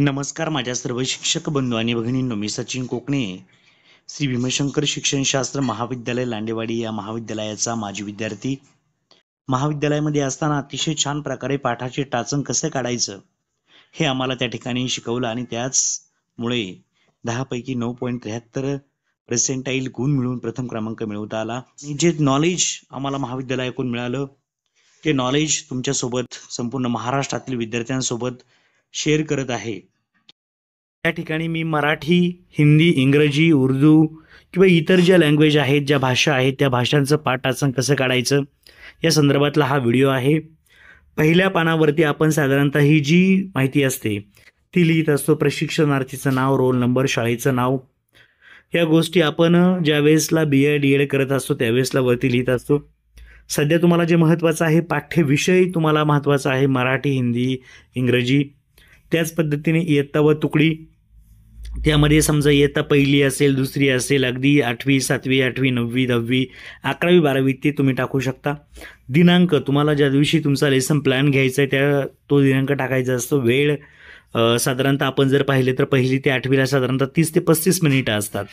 नमस्कार माझ्या सर्व शिक्षक बंधू आणि भगिनींनो मी सचिन कोकणे श्री भीमशंकर शिक्षणशास्त्र महाविद्यालय लांडेवाडी या महाविद्यालयाचा माजी विद्यार्थी महाविद्यालयामध्ये असताना अतिशय छान प्रकारे पाठाचे टाचण कसे काढायचं हे आम्हाला त्या ठिकाणी शिकवलं आणि त्याचमुळे दहापैकी नऊ पॉईंट त्र्याहत्तर प्रसेंटाईल गुण मिळून प्रथम क्रमांक मिळवता आला आणि जे नॉलेज आम्हाला महाविद्यालयाकडून मिळालं ते नॉलेज तुमच्यासोबत संपूर्ण महाराष्ट्रातील विद्यार्थ्यांसोबत शेअर करत आहे त्या ठिकाणी मी मराठी हिंदी इंग्रजी उर्दू किंवा इतर ज्या लँग्वेज आहेत ज्या भाषा आहेत त्या भाषांचं पाठासन कसं काढायचं या संदर्भातला हा व्हिडिओ आहे पहिल्या पानावरती आपण साधारणतः ही जी माहिती असते ती लिहित असतो प्रशिक्षणार्थीचं नाव रोल नंबर शाळेचं नाव या गोष्टी आपण ज्या वेळेसला बी एड डी एड करत असतो त्यावेळेसला वरती लिहित असतो सध्या तुम्हाला जे महत्त्वाचं आहे पाठ्यविषय तुम्हाला महत्त्वाचा आहे मराठी हिंदी इंग्रजी त्याच पद्धतीने इयत्ता व तुकडी त्यामध्ये समजा इयत्ता पहिली असेल दुसरी असेल अगदी आठवी सातवी आठवी नववी दहावी अकरावी बारावी ते तुम्ही टाकू शकता दिनांक तुम्हाला ज्या दिवशी तुमचा लेसन प्लॅन घ्यायचा आहे त्या तो दिनांक टाकायचा असतो वेळ साधारणतः आपण जर पाहिले तर पहिली ते आठवीला साधारणतः तीस ते पस्तीस मिनिटं असतात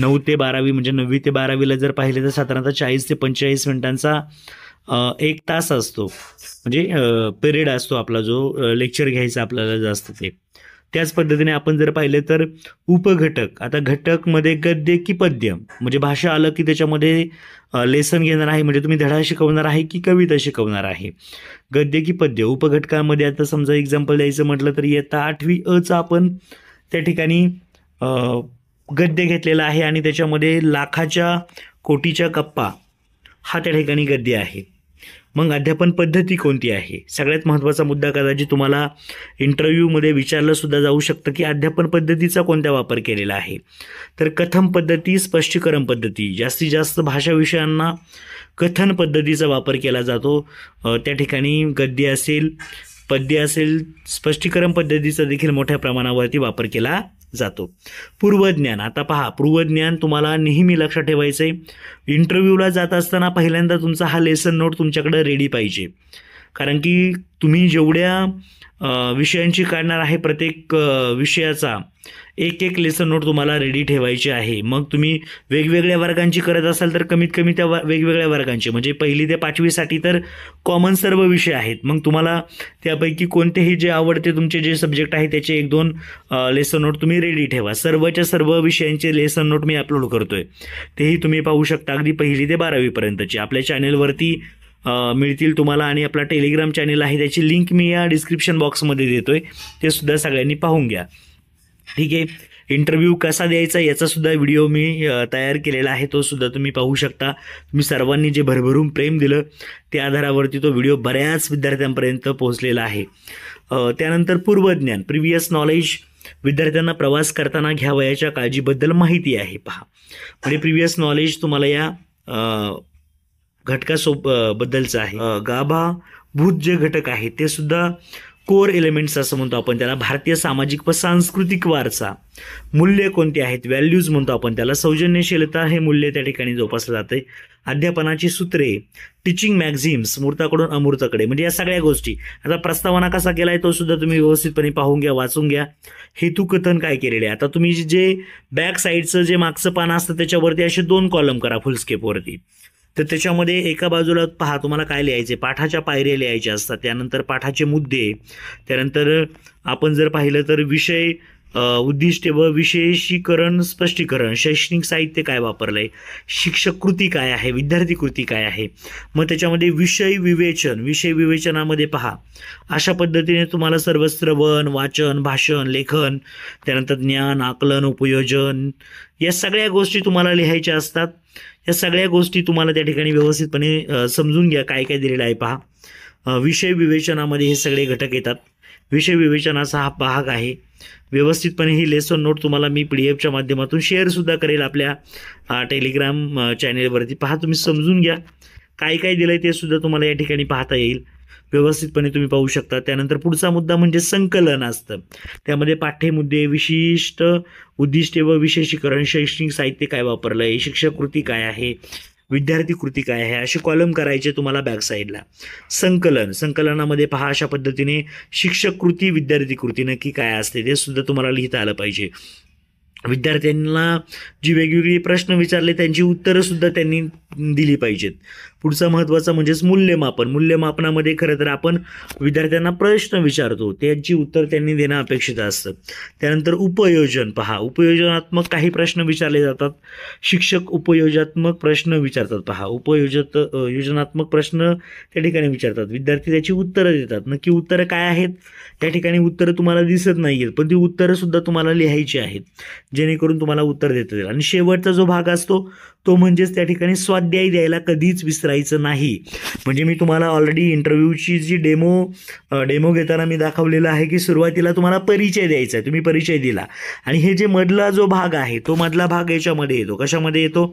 नऊ ते बारावी म्हणजे नववी ते बारावीला जर पाहिले तर साधारणतः चाळीस ते पंचेचाळीस मिनिटांचा एक तास असतो म्हणजे पिरियड असतो आपला जो लेक्चर घ्यायचा आपल्याला जास्त ते त्याच पद्धतीने आपण जर पाहिले तर उपघटक आता घटकमध्ये गद्य की पद्य म्हणजे भाषा आलं की त्याच्यामध्ये लेसन घेणार आहे म्हणजे तुम्ही धडा शिकवणार आहे की कविता शिकवणार आहे गद्य की पद्य उपघटकामध्ये आता समजा एक्झाम्पल द्यायचं म्हटलं तर इयत्ता आठवी अचा आपण त्या ठिकाणी गद्य घेतलेला आहे आणि त्याच्यामध्ये लाखाच्या कोटीच्या कप्पा हा त्या ठिकाणी गद्य आहे मग अध्यापन पद्धती कोणती आहे सगळ्यात महत्त्वाचा मुद्दा कदाचित तुम्हाला इंटरव्ह्यूमध्ये सुद्धा जाऊ शकतं की अध्यापन पद्धतीचा कोणता वापर केलेला आहे तर कथन पद्धती स्पष्टीकरण पद्धती जास्तीत जास्त भाषा विषयांना कथन पद्धतीचा वापर केला जातो त्या ठिकाणी गद्य असेल पद्य असेल स्पष्टीकरण पद्धतीचा देखील मोठ्या प्रमाणावरती वापर केला जातो पूर्वज्ञान आता पहा पूर्वज्ञान तुम्हाला नेहमी लक्षात ठेवायचं आहे इंटरव्ह्यूला जात असताना पहिल्यांदा तुमचा हा लेसन नोट तुमच्याकडे रेडी पाहिजे कारण की तुम्ही जेवढ्या विषयांची काढणार आहे प्रत्येक विषयाचा एक एक लेसन नोट तुम्हाला रेडी ठेवायची आहे मग तुम्ही वेगवेगळ्या वर्गांची करत असाल तर कमीत कमी त्या वेगवेगळ्या वर्गांची म्हणजे पहिली ते पाचवीसाठी तर कॉमन सर्व विषय आहेत मग तुम्हाला त्यापैकी कोणतेही जे आवडते तुमचे जे सब्जेक्ट आहे त्याचे एक दोन लेसन नोट तुम्ही रेडी ठेवा सर्वच्या सर्व विषयांचे लेसन नोट मी अपलोड करतोय तेही तुम्ही पाहू शकता अगदी पहिली ते बारावीपर्यंतचे आपल्या चॅनेलवरती मिळतील तुम्हाला आणि आपला टेलिग्राम चॅनल आहे त्याची लिंक मी या डिस्क्रिप्शन बॉक्समध्ये देतोय ते सुद्धा सगळ्यांनी पाहून घ्या ठीक आहे इंटरव्ह्यू कसा द्यायचा याचासुद्धा व्हिडिओ मी तयार केलेला आहे तो सुद्धा तुम्ही पाहू शकता तुम्ही सर्वांनी जे भरभरून प्रेम दिलं त्या आधारावरती तो व्हिडिओ बऱ्याच विद्यार्थ्यांपर्यंत पोहोचलेला आहे त्यानंतर पूर्वज्ञान प्रिव्हियस नॉलेज विद्यार्थ्यांना प्रवास करताना घ्यावयाच्या काळजीबद्दल माहिती आहे पहा म्हणजे प्रिव्हियस नॉलेज तुम्हाला या घटकासोब बद्दलचं आहे गाभा भूत जे घटक आहे ते सुद्धा कोर एलिमेंट्स असं म्हणतो आपण त्याला भारतीय सामाजिक व सांस्कृतिक वारसा मूल्य कोणते आहेत व्हॅल्यूज म्हणतो आपण त्याला सौजन्यशीलता हे मूल्य त्या ठिकाणी जोपासलं जाते अध्यापनाची सूत्रे टीचिंग मॅग्झिम्स मूर्ताकडून अमूर्ताकडे म्हणजे या सगळ्या गोष्टी आता प्रस्तावना कसा केला आहे तो सुद्धा तुम्ही व्यवस्थितपणे पाहून घ्या वाचून घ्या हेतुकथन काय केलेले आहे आता तुम्ही जे बॅक साईडचं जे मागचं पान असतं त्याच्यावरती असे दोन कॉलम करा फुलस्केपवरती तर त्याच्यामध्ये एका बाजूला पहा तुम्हाला काय लिहायचे पाठाच्या पायऱ्या लिहायच्या असतात त्यानंतर पाठाचे मुद्दे त्यानंतर आपण जर पाहिलं तर विषय उद्दिष्टे व विशेषीकरण स्पष्टीकरण शैक्षणिक साहित्य काय वापरलं आहे शिक्षक कृती काय आहे विद्यार्थी कृती काय आहे मग त्याच्यामध्ये विषय विवेचन विषय विवेचनामध्ये पहा अशा पद्धतीने तुम्हाला सर्व श्रवण वाचन भाषण लेखन त्यानंतर ज्ञान आकलन उपयोजन या सगळ्या गोष्टी तुम्हाला लिहायच्या असतात या सगळ्या गोष्टी तुम्हाला त्या ठिकाणी व्यवस्थितपणे समजून घ्या काय काय दिलेलं आहे पहा विषय विवेचनामध्ये हे सगळे घटक येतात विषयविवेचनाचा हा भाग आहे व्यवस्थितपणे ही लेसन नोट तुम्हाला मी पी डी एफच्या माध्यमातून शेअरसुद्धा करेल आपल्या टेलिग्राम चॅनेलवरती पहा तुम्ही समजून घ्या काय काय दिलं आहे ते सुद्धा तुम्हाला या ठिकाणी पाहता येईल व्यवस्थितपणे तुम्ही पाहू शकता त्यानंतर पुढचा मुद्दा म्हणजे संकलन असतं त्यामध्ये पाठ्यमुद्दे विशिष्ट उद्दिष्टे व विशेषीकरण शैक्षणिक साहित्य काय वापरलं आहे शिक्षककृती काय आहे विद्यार्थी कृती काय आहे असे कॉलम करायचे तुम्हाला बॅकसाईडला संकलन संकलनामध्ये पहा अशा पद्धतीने शिक्षक कृती विद्यार्थी कृती नक्की काय असते ते सुद्धा तुम्हाला लिहिता आलं पाहिजे विद्यार्थ्यांना जी वेगवेगळी प्रश्न विचारले त्यांची उत्तरंसुद्धा त्यांनी दिली पाहिजेत पुढचा महत्त्वाचा म्हणजेच मूल्यमापन मूल्यमापनामध्ये खरं तर आपण विद्यार्थ्यांना प्रश्न विचारतो त्यांची उत्तर त्यांनी देणं अपेक्षित असतं त्यानंतर उपयोजन पहा उपयोजनात्मक काही प्रश्न विचारले जातात शिक्षक उपयोजनात्मक प्रश्न विचारतात पहा उपयोजत योजनात्मक प्रश्न त्या ठिकाणी विचारतात विद्यार्थी त्याची उत्तरं देतात नक्की उत्तरं काय आहेत त्या ठिकाणी उत्तरं तुम्हाला दिसत नाही आहेत पण ती उत्तरंसुद्धा तुम्हाला लिहायची आहेत जेणेकरून तुम्हाला उत्तर देता येईल आणि शेवटचा जो भाग असतो तो म्हणजेच त्या ठिकाणी स्वाध्याय द्यायला कधीच विसरायचं नाही म्हणजे मी तुम्हाला ऑलरेडी इंटरव्ह्यूची जी डेमो डेमो घेताना मी दाखवलेला आहे की सुरुवातीला तुम्हाला परिचय द्यायचा आहे तुम्ही परिचय दिला आणि हे जे मधला जो भाग आहे तो मधला भाग याच्यामध्ये येतो कशामध्ये येतो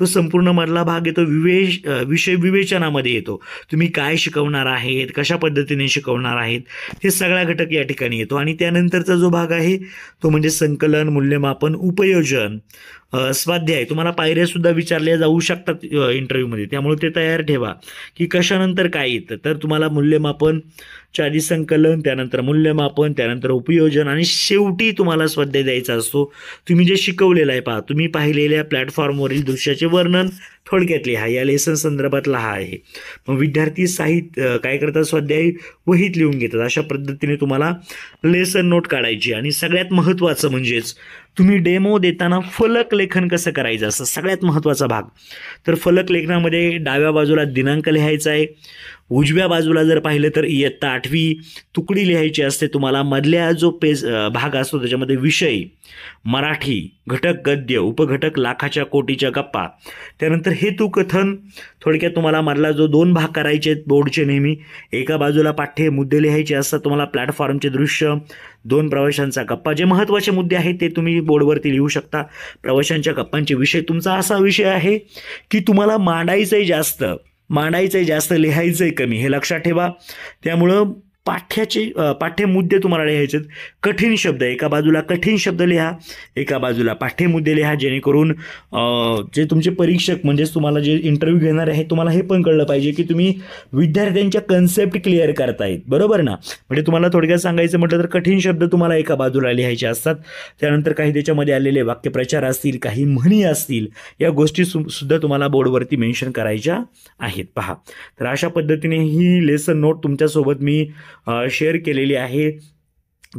तो संपूर्ण मधला भाग येतो विवेश विषय विवेचनामध्ये येतो तुम्ही काय शिकवणार आहेत कशा पद्धतीने शिकवणार आहेत हे सगळा घटक या ठिकाणी येतो आणि त्यानंतरचा जो भाग आहे तो म्हणजे संकलन मूल्यमापन उपयोजन स्वाध्याय तुम्हाला पायऱ्यासुद्धा विचारल्या जाऊ शकतात इंटरव्ह्यूमध्ये त्यामुळे ते तयार ठेवा की कशानंतर काय येतं तर तुम्हाला मूल्यमापन आधी संकलन त्यानंतर मूल्यमापन त्यानंतर उपयोजन आणि शेवटी तुम्हाला स्वाध्याय द्यायचा असतो तुम्ही जे शिकवलेलं आहे पहा तुम्ही पाहिलेल्या प्लॅटफॉर्मवरील दृश्याचे वर्णन थोडक्यात लिहा या लेसन संदर्भातला हा आहे मग विद्यार्थी साहित्य काय करतात स्वाध्याय वहीत लिहून घेतात अशा पद्धतीने तुम्हाला लेसन नोट काढायची आणि सगळ्यात महत्त्वाचं म्हणजेच तुम्ही डेमो देताना फलक लेखन कसं करायचं असं सगळ्यात महत्त्वाचा भाग तर फलक लेखनामध्ये डाव्या बाजूला दिनांक लिहायचा आहे उजव्या बाजूला जर पाहिलं तर इयत्ता आठवी तुकडी लिहायची असते तुम्हाला मधल्या जो पेज भाग असतो त्याच्यामध्ये विषय मराठी घटक गद्य उपघटक लाखाच्या कोटीच्या गप्पा त्यानंतर हेतुकथन थोडक्यात तुम्हाला मधला जो दोन भाग करायचे आहेत बोर्डचे नेहमी एका बाजूला पाठ्य मुद्दे लिहायचे असतात तुम्हाला प्लॅटफॉर्मचे दृश्य दोन प्रवाशांचा गप्पा जे महत्त्वाचे मुद्दे आहेत ते तुम्ही बोर्डवरती लिहू शकता प्रवाशांच्या गप्पांचे विषय तुमचा असा विषय आहे की तुम्हाला मांडायचंही जास्त मांडायचं आहे जास्त लिहायचं आहे कमी हे लक्षात ठेवा त्यामुळं पाठ्याचे पाठ्यमुद्दे तुम्हाला लिहायचे कठीण शब्द एका बाजूला कठीण शब्द लिहा एका बाजूला पाठ्यमुद्दे लिहा जेणेकरून जे तुमचे परीक्षक म्हणजेच तुम्हाला जे इंटरव्ह्यू घेणार आहे तुम्हाला हे पण कळलं पाहिजे की तुम्ही विद्यार्थ्यांच्या कन्सेप्ट क्लिअर करतायत बरोबर ना म्हणजे तुम्हाला थोडक्यात सांगायचं म्हटलं तर कठीण शब्द तुम्हाला एका बाजूला लिहायचे असतात त्यानंतर काही त्याच्यामध्ये आलेले वाक्यप्रचार असतील काही म्हणी असतील या गोष्टी सुद्धा तुम्हाला बोर्डवरती मेन्शन करायच्या आहेत पहा तर अशा पद्धतीने ही लेसन नोट तुमच्यासोबत मी शेअर केलेली आहे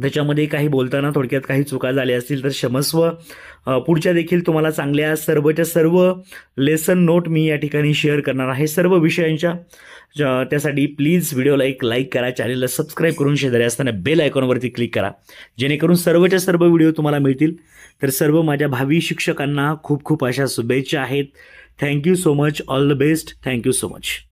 त्याच्यामध्ये काही बोलताना थोडक्यात काही चुका झाल्या असतील तर क्षमस्व पुढच्या देखील तुम्हाला चांगल्या सर्वच्या सर्व लेसन नोट मी या ठिकाणी शेअर करणार आहे सर्व विषयांच्या त्यासाठी प्लीज व्हिडिओला एक लाईक करा चॅनेलला सबस्क्राईब करून शेजारी असताना बेल आयकॉनवरती क्लिक करा जेणेकरून सर्वच्या सर्व व्हिडिओ तुम्हाला मिळतील तर सर्व माझ्या भावी शिक्षकांना खूप खूप अशा शुभेच्छा आहेत thank you so much all the best thank you so much